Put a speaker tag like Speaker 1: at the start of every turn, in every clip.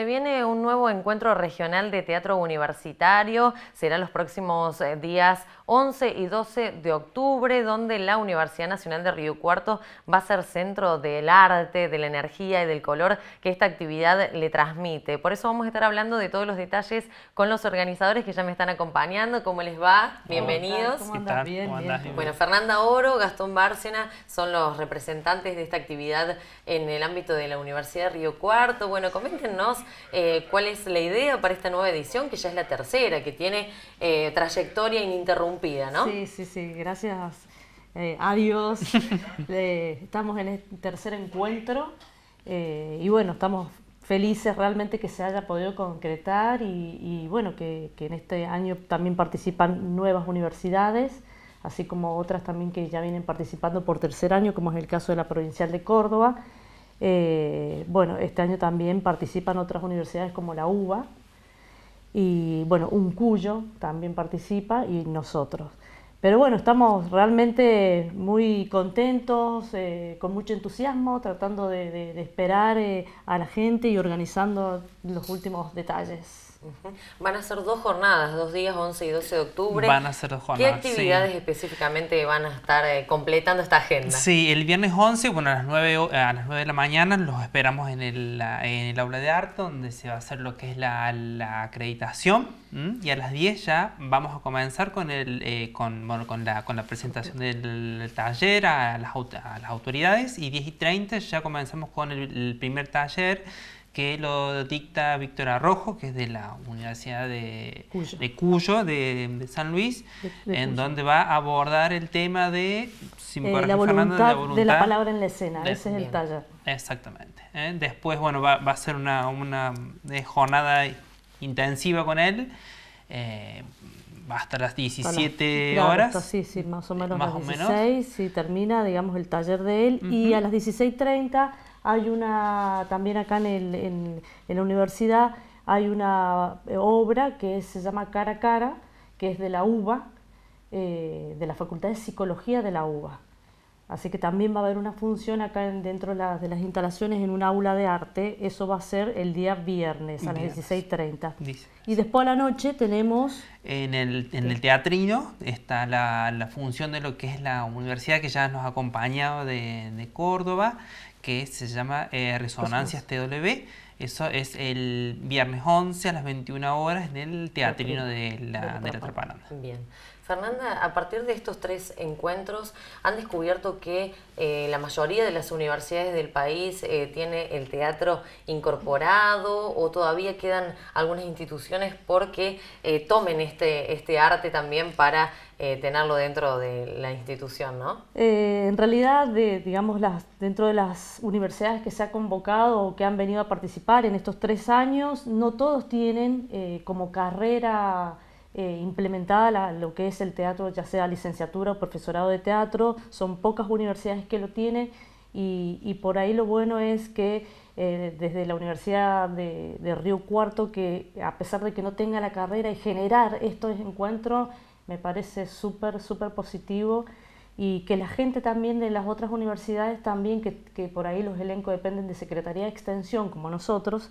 Speaker 1: se viene un nuevo encuentro regional de teatro universitario. Será los próximos eh, días 11 y 12 de octubre, donde la Universidad Nacional de Río Cuarto va a ser centro del arte, de la energía y del color que esta actividad le transmite. Por eso vamos a estar hablando de todos los detalles con los organizadores que ya me están acompañando. ¿Cómo les va? Bienvenidos. ¿Cómo tal? Bueno, Fernanda Oro, Gastón Bárcena son los representantes de esta actividad en el ámbito de la Universidad de Río Cuarto. Bueno, coméntenos eh, cuál es la idea para esta nueva edición, que ya es la tercera, que tiene eh, trayectoria ininterrumpida Sí,
Speaker 2: sí, sí, gracias. Eh, adiós. estamos en el este tercer encuentro eh, y bueno, estamos felices realmente que se haya podido concretar y, bueno, que, que, en este año también participan nuevas universidades, así como otras también que ya vienen participando por tercer año, como es el caso de la Provincial de Córdoba. Eh, bueno, este año también participan otras universidades como la UBA, y bueno, un cuyo también participa y nosotros. Pero bueno, estamos realmente muy contentos, eh, con mucho entusiasmo, tratando de, esperar eh, a la gente y organizando los últimos detalles.
Speaker 1: Van a ser dos jornadas, dos días, 11 y 12 de octubre. Van a ser dos jornadas. ¿Qué actividades específicamente van a estar eh, completando esta agenda?
Speaker 3: Sí, el viernes 11, bueno, a las 9, a las de la mañana los esperamos en el, aula de arte, donde se va a hacer lo que es la, la acreditación. Y a las 10 ya vamos a comenzar con, el, eh, con, bueno, con, la, con la presentación del taller a las, a las autoridades. Y 10 y 30 ya comenzamos con el primer taller que lo dicta Víctor Arrojo, que es de la Universidad de Cuyo, de, San Luis, en donde va a abordar el tema de, eh, la, voluntad de la palabra
Speaker 2: en la escena, ese es el taller.
Speaker 3: Exactamente. ¿eh? Después, bueno, va, a ser una, eh, jornada intensiva con él. Eh, hasta las 17 horas. sí, sí, más o menos más las 16 o
Speaker 2: menos. y termina, digamos, el taller de él. Y a las 16.30 hay una, también acá en, el, la universidad, hay una eh, obra que se llama Cara a Cara, que es de la UBA, eh, de la Facultad de Psicología de la UBA. Así que también va a haber una función acá dentro de, las instalaciones en un aula de arte. Eso va a ser el día viernes a las 16.30. Y después a la noche tenemos...
Speaker 3: En el, en el teatrino está la, función de lo que es la universidad que ya nos ha acompañado de Córdoba que se llama eh, Resonancias TW. Eso es el viernes 11 a las 21 horas en el Teatrino de la, de Trapalanda.
Speaker 1: Fernanda, a partir de estos tres encuentros han descubierto que eh, la mayoría de las universidades del país eh, tiene el teatro incorporado o todavía quedan algunas instituciones porque eh, tomen este, este arte también para tenerlo dentro de la institución, ¿no?
Speaker 2: en realidad, digamos, las, dentro de las universidades que se ha convocado o que han venido a participar en estos tres años, no todos tienen como carrera eh, implementada lo que es el teatro, ya sea licenciatura o profesorado de teatro. Son pocas universidades que lo tienen y, por ahí lo bueno es que eh, desde la Universidad de, Río Cuarto, que a pesar de que no tenga la carrera y generar estos encuentros, me parece súper, súper positivo y que la gente también de las otras universidades también, que, por ahí los elencos dependen de Secretaría de Extensión como nosotros,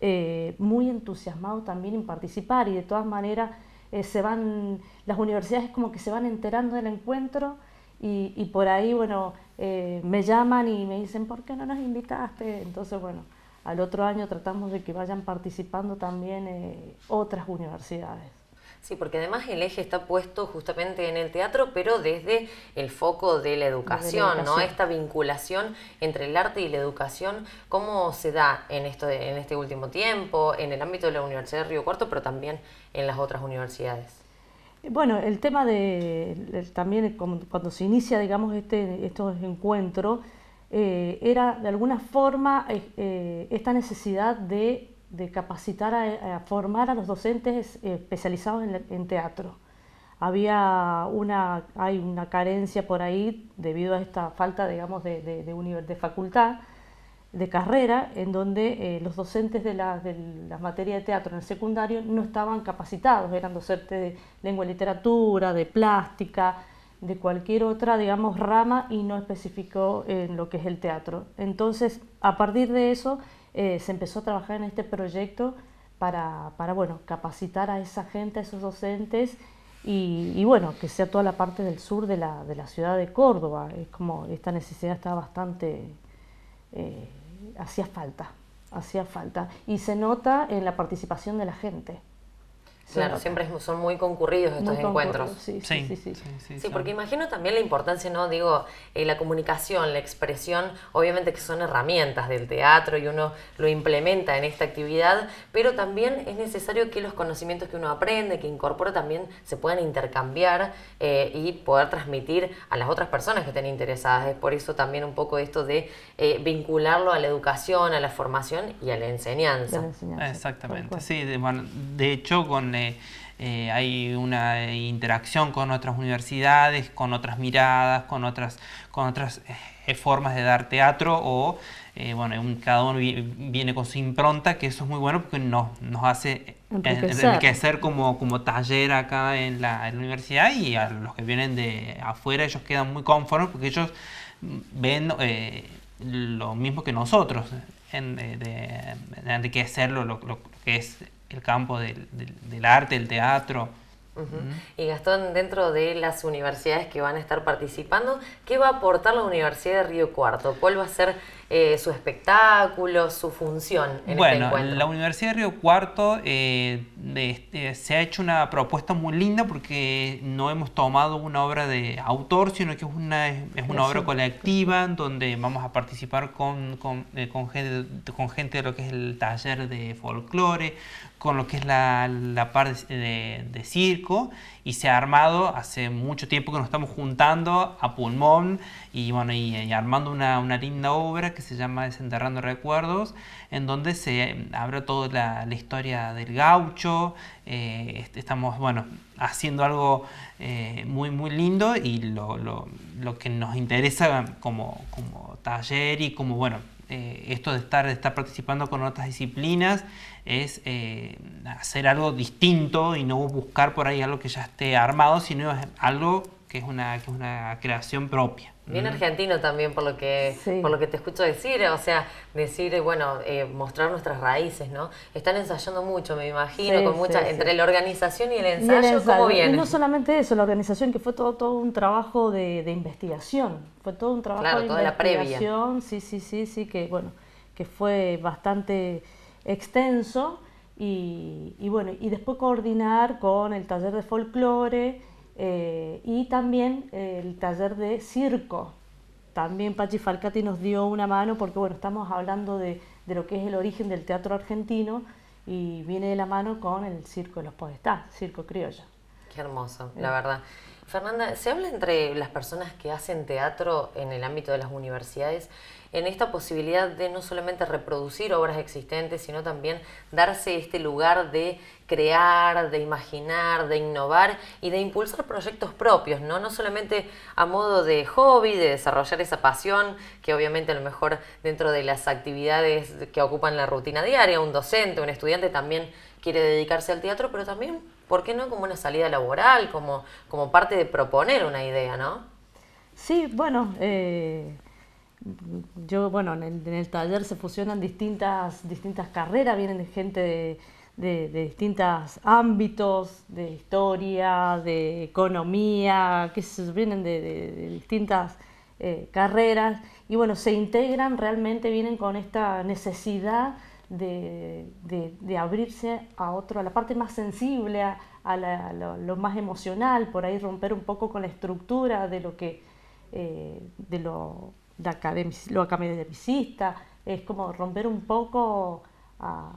Speaker 2: eh, muy entusiasmados también en participar y de todas maneras eh, se van, las universidades como que se van enterando del encuentro y, por ahí, bueno, eh, me llaman y me dicen, ¿por qué no nos invitaste? Entonces, bueno, al otro año tratamos de que vayan participando también eh, otras universidades.
Speaker 1: Sí, porque además el eje está puesto justamente en el teatro, pero desde el foco de la educación, ¿no? Esta vinculación entre el arte y la educación, ¿cómo se da en, esto, en este último tiempo, en el ámbito de la Universidad de Río Cuarto, pero también en las otras universidades?
Speaker 2: Eh, bueno, el tema de también cuando se inicia, digamos, este, estos encuentros, eh, era de alguna forma eh, esta necesidad de de capacitar a, formar a los docentes eh, especializados en, teatro. Había una, hay una carencia por ahí debido a esta falta, digamos, de, de, de facultad, de carrera, en donde eh, los docentes de las la materia de teatro en el secundario no estaban capacitados, eran docentes de lengua y literatura, de plástica, de cualquier otra, digamos, rama y no especificó en lo que es el teatro. Entonces, a partir de eso, eh, se empezó a trabajar en este proyecto para, para, bueno, capacitar a esa gente, a esos docentes y, bueno, que sea toda la parte del sur de la, de la ciudad de Córdoba. Es como esta necesidad está bastante, eh, hacía falta, hacía falta. Y se nota en la participación de la gente. Claro, siempre
Speaker 1: son muy concurridos estos encuentros. Sí, sí,
Speaker 3: sí, sí, porque
Speaker 1: imagino también la importancia, ¿no? Digo, eh, la comunicación, la expresión, obviamente que son herramientas del teatro y uno lo implementa en esta actividad, pero también es necesario que los conocimientos que uno aprende, que incorpora, también se puedan intercambiar eh, y poder transmitir a las otras personas que estén interesadas. Es por eso también un poco esto de eh, vincularlo a la educación, a la formación y a la enseñanza.
Speaker 3: Exactamente, sí. De, bueno, de hecho, con eh, hay una interacción con otras universidades, con otras miradas, con otras, con otras eh, formas de dar teatro o eh, bueno, un, cada uno viene con su impronta, que eso es muy bueno porque nos, nos hace enriquecer, como, como, taller acá en la, universidad y a los que vienen de afuera ellos quedan muy cómodos porque ellos ven lo mismo que nosotros en, de, enriquecer lo que es el campo del, arte, el teatro.
Speaker 1: Y Gastón, dentro de las universidades que van a estar participando, ¿qué va a aportar la Universidad de Río Cuarto? ¿Cuál va a ser eh, su espectáculo, su función en este bueno,
Speaker 3: en la Universidad de Río Cuarto eh, este, se ha hecho una propuesta muy linda porque no hemos tomado una obra de autor, sino que es una, es una obra colectiva donde vamos a participar con, con, eh, con, gente, de lo que es el taller de folclore, con lo que es la, la parte de, circo y se ha armado hace mucho tiempo que nos estamos juntando a pulmón y bueno y, y armando una, una linda obra que se llama Desenterrando Recuerdos, en donde se abre toda la, historia del gaucho. Eh, estamos, bueno, haciendo algo eh, muy, muy lindo y lo, que nos interesa como, como taller y como, bueno, eh, esto de estar, de participando con otras disciplinas es hacer algo distinto y no buscar por ahí algo que ya esté armado, sino algo que es una, una creación propia. Bien mm.
Speaker 1: argentino también por lo que por lo que te escucho decir, o sea, decir, bueno, eh, mostrar nuestras raíces, ¿no? Están ensayando mucho, me imagino, con mucha, entre la organización y el ensayo, ¿cómo viene? no
Speaker 2: solamente eso, la organización que fue todo, todo un trabajo de, investigación, fue todo un trabajo claro, toda la previa. sí, sí, sí, sí, que bueno, que fue bastante extenso y, y bueno, y después coordinar con el taller de folclore eh, y también eh, el taller de circo. También Pachi Falcati nos dio una mano porque bueno, estamos hablando de, de, lo que es el origen del teatro argentino y viene de la mano con el circo de los podestás, circo criollo.
Speaker 1: Qué hermoso, la eh. verdad. Fernanda, se habla entre las personas que hacen teatro en el ámbito de las universidades en esta posibilidad de no solamente reproducir obras existentes, sino también darse este lugar de crear, de imaginar, de innovar y de impulsar proyectos propios, ¿no? solamente a modo de hobby, de desarrollar esa pasión, que obviamente a lo mejor dentro de las actividades que ocupan la rutina diaria, un docente, un estudiante también quiere dedicarse al teatro, pero también ¿por qué no como una salida laboral, como, parte de proponer una idea, no?
Speaker 2: Sí, bueno, eh, yo, bueno, en el, taller se fusionan distintas, carreras, vienen gente de, de, de distintos ámbitos, de historia, de economía, que vienen de, distintas eh, carreras, y bueno, se integran, realmente vienen con esta necesidad de, abrirse a otro, a la parte más sensible, a, lo, más emocional, por ahí romper un poco con la estructura de lo que, eh, de lo, de lo academicista, es como romper un poco a,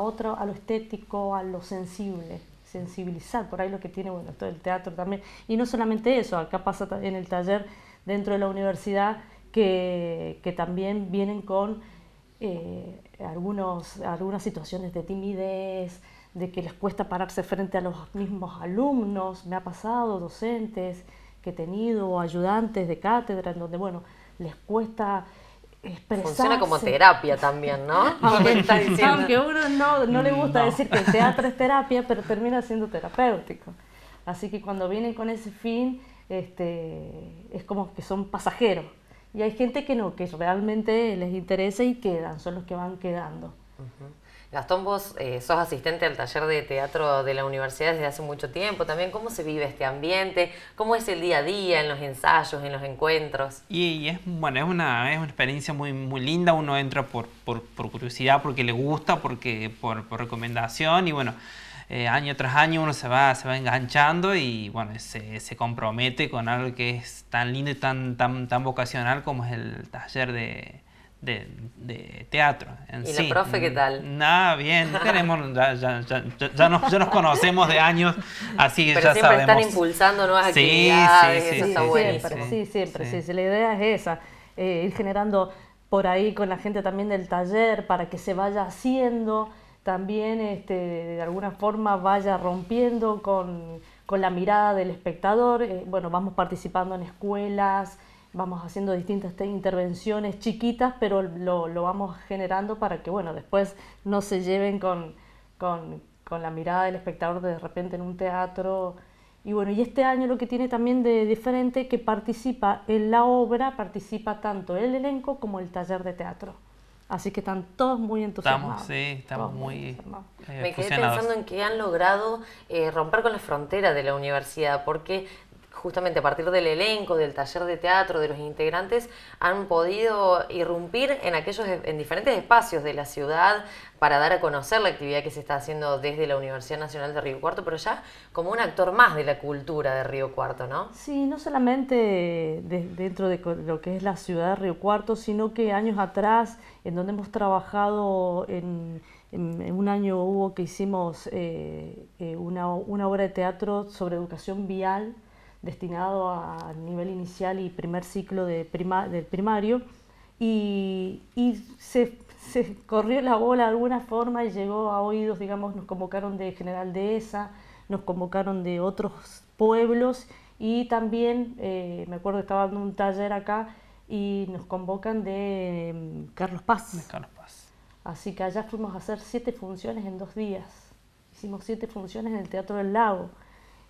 Speaker 2: otro, a lo estético, a lo sensible sensibilizar, por ahí lo que tiene, bueno, todo el teatro también. Y no solamente eso, acá pasa en el taller dentro de la universidad que también vienen con eh, algunos, algunas situaciones de timidez, de que les cuesta pararse frente a los mismos alumnos, me ha pasado, docentes que he tenido, ayudantes de cátedra, en donde, bueno, les cuesta expresarse. Funciona como terapia también, ¿no? aunque, a uno no, le gusta decir que el teatro es terapia, pero termina siendo terapéutico. Así que cuando vienen con ese fin, este, es como que son pasajeros y hay gente que no, que realmente les interesa y quedan, son los que van quedando.
Speaker 1: Gastón, vos eh, sos asistente al taller de teatro de la universidad desde hace mucho tiempo también. ¿Cómo se vive este ambiente? ¿Cómo es el día a día en los ensayos, en los encuentros?
Speaker 3: Y, y es, bueno, es una, es una experiencia muy, muy linda. Uno entra por, por, por curiosidad, porque le gusta, porque por, por recomendación y bueno... Eh, año tras año uno se va, se va enganchando y bueno, se, compromete con algo que es tan lindo y tan, tan, tan vocacional como es el taller de, teatro. ¿Y profe qué mm, tal? Nada, bien, ya, nos, conocemos de años, así que ya siempre están
Speaker 2: impulsando nuevas actividades, sí, está sí, siempre, sí. la idea es esa, eh, ir generando por ahí con la gente también del taller para que se vaya haciendo también este, de alguna forma vaya rompiendo con, la mirada del espectador. Eh, bueno, vamos participando en escuelas, vamos haciendo distintas intervenciones chiquitas, pero lo, vamos generando para que, bueno, después no se lleven con, con, con la mirada del espectador de, repente en un teatro. Y bueno, y este año lo que tiene también de diferente que participa en la obra, participa tanto el elenco como el taller de teatro. Así que están todos muy entusiasmados. Estamos,
Speaker 3: sí, estamos muy... Eh, Me quedé pensando en
Speaker 1: que han logrado eh, romper con la frontera de la universidad, porque justamente a partir del elenco, del taller de teatro, de los integrantes, han podido irrumpir en aquellos e, en diferentes espacios de la ciudad para dar a conocer la actividad que se está haciendo desde la Universidad Nacional de Río Cuarto, pero ya como un actor más de la cultura de Río Cuarto, ¿no?
Speaker 2: Sí, no solamente dentro de lo que es la ciudad de Río Cuarto, sino que años atrás, en donde hemos trabajado en un año hubo que hicimos eh, eh, una, obra de teatro sobre educación vial destinado a nivel inicial y primer ciclo de prima, del primario, y, y se, se, corrió la bola de alguna forma y llegó a oídos, digamos, nos convocaron de General Dehesa, nos convocaron de otros pueblos y también, eh, me acuerdo, estaba dando un taller acá y nos convocan de mm, Carlos Paz. De Carlos Paz. Así que allá fuimos a hacer siete funciones en dos días. Hicimos siete funciones en el Teatro del Lago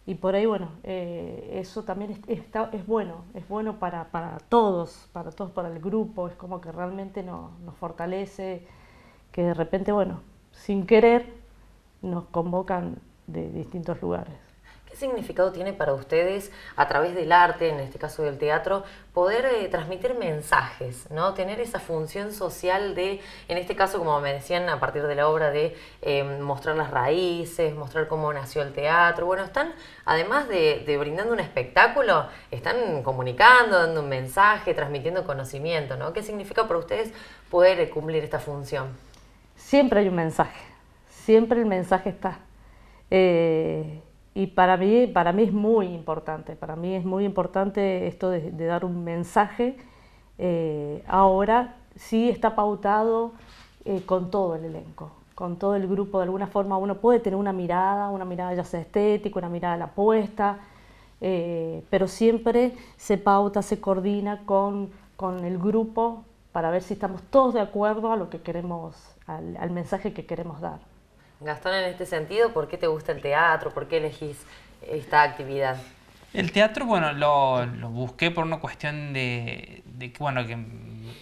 Speaker 2: y por ahí, bueno, eh, eso también es, bueno, es bueno para, todos, para todos, para el grupo, es como que realmente nos fortalece, que de repente, bueno, sin querer, nos convocan de distintos lugares.
Speaker 1: ¿Qué significado tiene para ustedes, a través del arte, en este caso del teatro, poder eh, transmitir mensajes, ¿no? tener esa función social de, en este caso, como me decían, a partir de la obra de em, mostrar las raíces, mostrar cómo nació el teatro? Bueno, están, además de, brindando un espectáculo, están comunicando, dando un mensaje, transmitiendo conocimiento. ¿no? ¿Qué significa para ustedes poder eh, cumplir esta función?
Speaker 2: Siempre hay un mensaje, siempre el mensaje está. Eh, y para mí, para mí es muy importante, para mí es muy importante esto de, dar un mensaje. Eh, ahora sí está pautado eh, con todo el elenco, con todo el grupo. De alguna forma uno puede tener una mirada, una mirada ya sea estética, una mirada a la puesta, eh, pero siempre se pauta, se coordina con, con, el grupo para ver si estamos todos de acuerdo a lo que queremos, al mensaje que queremos dar.
Speaker 1: Gastón, en este sentido, ¿por qué te gusta el teatro? ¿Por qué elegís esta actividad?
Speaker 3: El teatro, bueno, lo, busqué por una cuestión de, que, bueno, que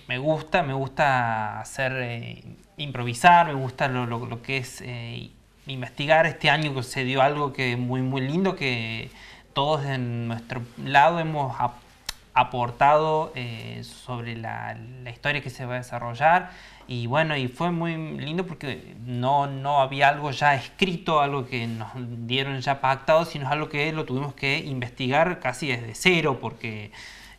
Speaker 3: me gusta, me gusta hacer, eh, improvisar, me gusta lo, que es eh, investigar. Este año se dio algo que muy, muy lindo, que todos en nuestro lado hemos aportado eh, sobre la, historia que se va a desarrollar. Y bueno, y fue muy lindo porque no, no había algo ya escrito, algo que nos dieron ya pactado, sino algo que lo tuvimos que investigar casi desde cero, porque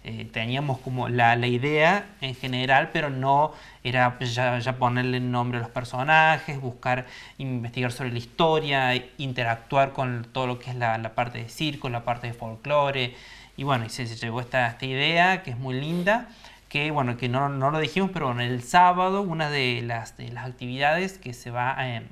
Speaker 3: eh, teníamos como la, la, idea en general, pero no era ya, ya ponerle nombre a los personajes, buscar investigar sobre la historia, interactuar con todo lo que es la, la parte de circo, la parte de folclore. Y bueno, y se, llegó esta, idea que es muy linda, que bueno, que no, lo dijimos, pero bueno, el sábado una de las, de las actividades que se va eh,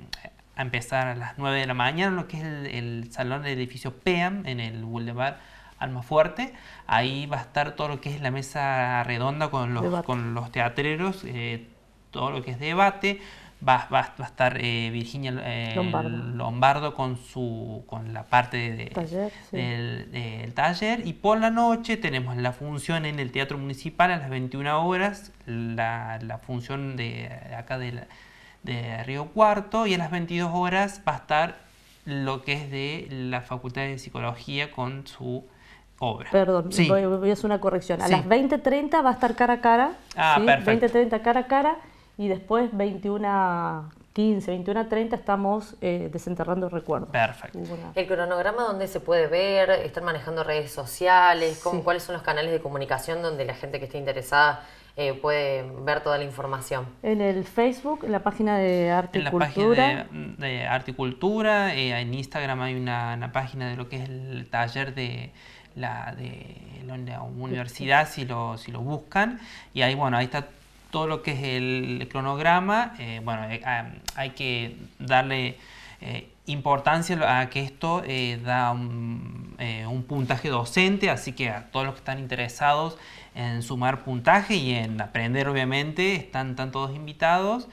Speaker 3: a, empezar a las 9 de la mañana, lo que es el, salón del edificio PEAM en el Boulevard Almafuerte. Ahí va a estar todo lo que es la mesa redonda con los, con los teatreros, eh, todo lo que es debate, va, va, va a estar eh, Virginia eh, Lombardo. con su con la parte del, taller y por la noche tenemos la función en el Teatro Municipal a las 21 horas, la, función de acá de, Río Cuarto y a las 22 horas va a estar lo que es de la Facultad de Psicología con su obra. Perdón,
Speaker 2: voy, a hacer una corrección. A las 20.30 va a estar cara a cara.
Speaker 3: Ah, ¿sí? perfecto.
Speaker 2: 20.30 cara a cara y después 21 15, 21 30 estamos eh, desenterrando recuerdos. Perfecto. El
Speaker 1: cronograma donde se puede ver, están manejando redes sociales, sí. cuáles son los canales de comunicación donde la gente que esté interesada eh, puede ver toda la información.
Speaker 2: En el Facebook, en la página de Arte en la Página de,
Speaker 3: Arte y Cultura, eh, en Instagram hay una, una página de lo que es el taller de la de la universidad si lo, si lo buscan y ahí bueno ahí está todo lo que es el cronograma, eh, bueno, eh, ah, hay que darle eh, importancia a que esto da un, puntaje docente, así que a todos los que están interesados en sumar puntaje y en aprender, obviamente, están, están todos invitados.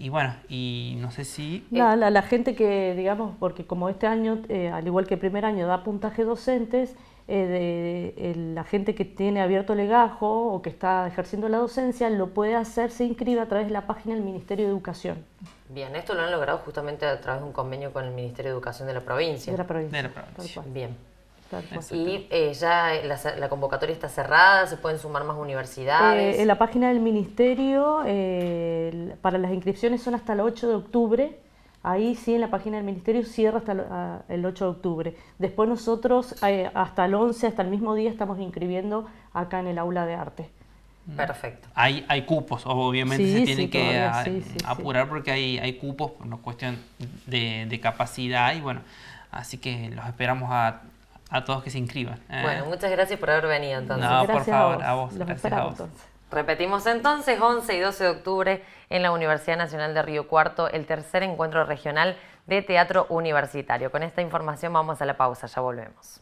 Speaker 3: Y bueno, y no sé si...
Speaker 2: La, la, la gente que, digamos, porque como este año, al igual que el primer año, da puntaje docentes, eh, de, la gente que tiene abierto legajo o que está ejerciendo la docencia lo puede hacer, se inscribe a través de la página del Ministerio de Educación.
Speaker 1: Bien, esto lo han logrado justamente a través de un convenio con el Ministerio de Educación de la provincia. De la provincia. De Bien. Y eh, ya la, la, convocatoria está cerrada, se pueden sumar más universidades. Eh, en la
Speaker 2: página del ministerio, para las inscripciones son hasta el 8 de octubre. Ahí sí, en la página del ministerio cierra hasta el 8 de octubre. Después nosotros eh, hasta el 11, hasta el mismo día, estamos inscribiendo acá en el aula de arte.
Speaker 1: Mm. Perfecto.
Speaker 3: Hay, hay cupos, obviamente se tienen que apurar porque hay, hay cupos, por una cuestión de, capacidad y bueno, así que los esperamos a, todos que se inscriban. ¿eh? Bueno,
Speaker 1: muchas gracias por haber venido entonces. No, por favor, a vos. gracias a vos. Repetimos entonces, 11 y 12 de octubre en la Universidad Nacional de Río Cuarto, el tercer encuentro regional de teatro universitario. Con esta información vamos a la pausa, ya volvemos.